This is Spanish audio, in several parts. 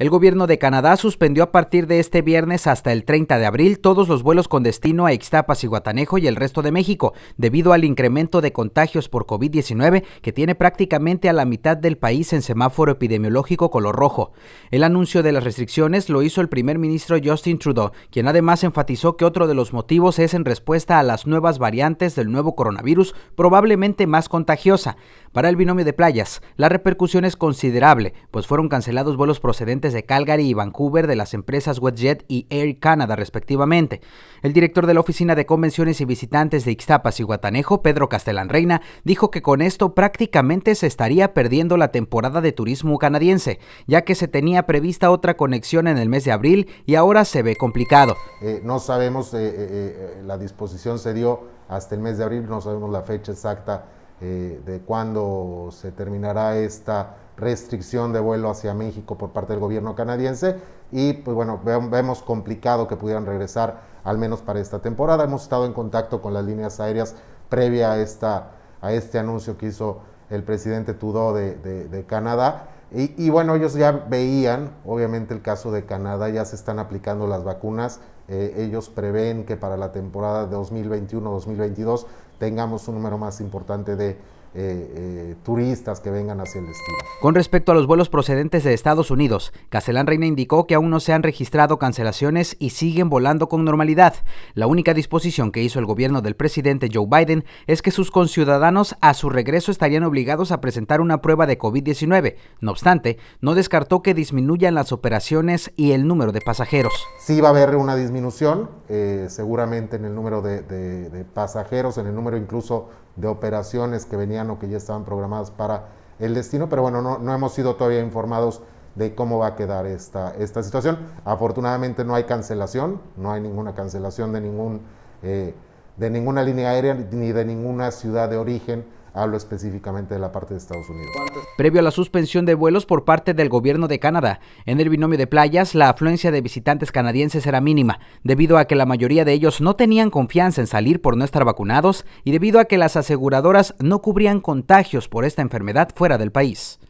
El gobierno de Canadá suspendió a partir de este viernes hasta el 30 de abril todos los vuelos con destino a Ixtapas y Guatanejo y el resto de México, debido al incremento de contagios por COVID-19 que tiene prácticamente a la mitad del país en semáforo epidemiológico color rojo. El anuncio de las restricciones lo hizo el primer ministro Justin Trudeau, quien además enfatizó que otro de los motivos es en respuesta a las nuevas variantes del nuevo coronavirus, probablemente más contagiosa. Para el binomio de playas, la repercusión es considerable, pues fueron cancelados vuelos procedentes de Calgary y Vancouver de las empresas Westjet y Air Canada respectivamente. El director de la Oficina de Convenciones y Visitantes de Ixtapas y Guatanejo, Pedro Castellán Reina, dijo que con esto prácticamente se estaría perdiendo la temporada de turismo canadiense, ya que se tenía prevista otra conexión en el mes de abril y ahora se ve complicado. Eh, no sabemos, eh, eh, la disposición se dio hasta el mes de abril, no sabemos la fecha exacta eh, de cuándo se terminará esta restricción de vuelo hacia México por parte del gobierno canadiense y pues bueno, vemos complicado que pudieran regresar al menos para esta temporada. Hemos estado en contacto con las líneas aéreas previa a, esta, a este anuncio que hizo el presidente Trudeau de Canadá y, bueno, ellos ya veían, obviamente el caso de Canadá, ya se están aplicando las vacunas. Eh, ellos prevén que para la temporada 2021-2022 tengamos un número más importante de eh, eh, turistas que vengan hacia el destino. Con respecto a los vuelos procedentes de Estados Unidos, Castellán Reina indicó que aún no se han registrado cancelaciones y siguen volando con normalidad. La única disposición que hizo el gobierno del presidente Joe Biden es que sus conciudadanos a su regreso estarían obligados a presentar una prueba de COVID-19. No obstante, no descartó que disminuyan las operaciones y el número de pasajeros. Sí va a haber una disminución, eh, seguramente en el número de, de pasajeros, en el número incluso de operaciones que venían o que ya estaban programadas para el destino, pero bueno, no, no hemos sido todavía informados de cómo va a quedar esta, esta situación. Afortunadamente no hay cancelación, no hay ninguna cancelación de, ningún, eh, de ninguna línea aérea ni de ninguna ciudad de origen Hablo específicamente de la parte de Estados Unidos. Previo a la suspensión de vuelos por parte del gobierno de Canadá, en el binomio de playas, la afluencia de visitantes canadienses era mínima, debido a que la mayoría de ellos no tenían confianza en salir por no estar vacunados y debido a que las aseguradoras no cubrían contagios por esta enfermedad fuera del país.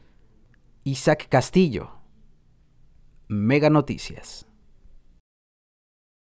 Isaac Castillo, Mega Noticias.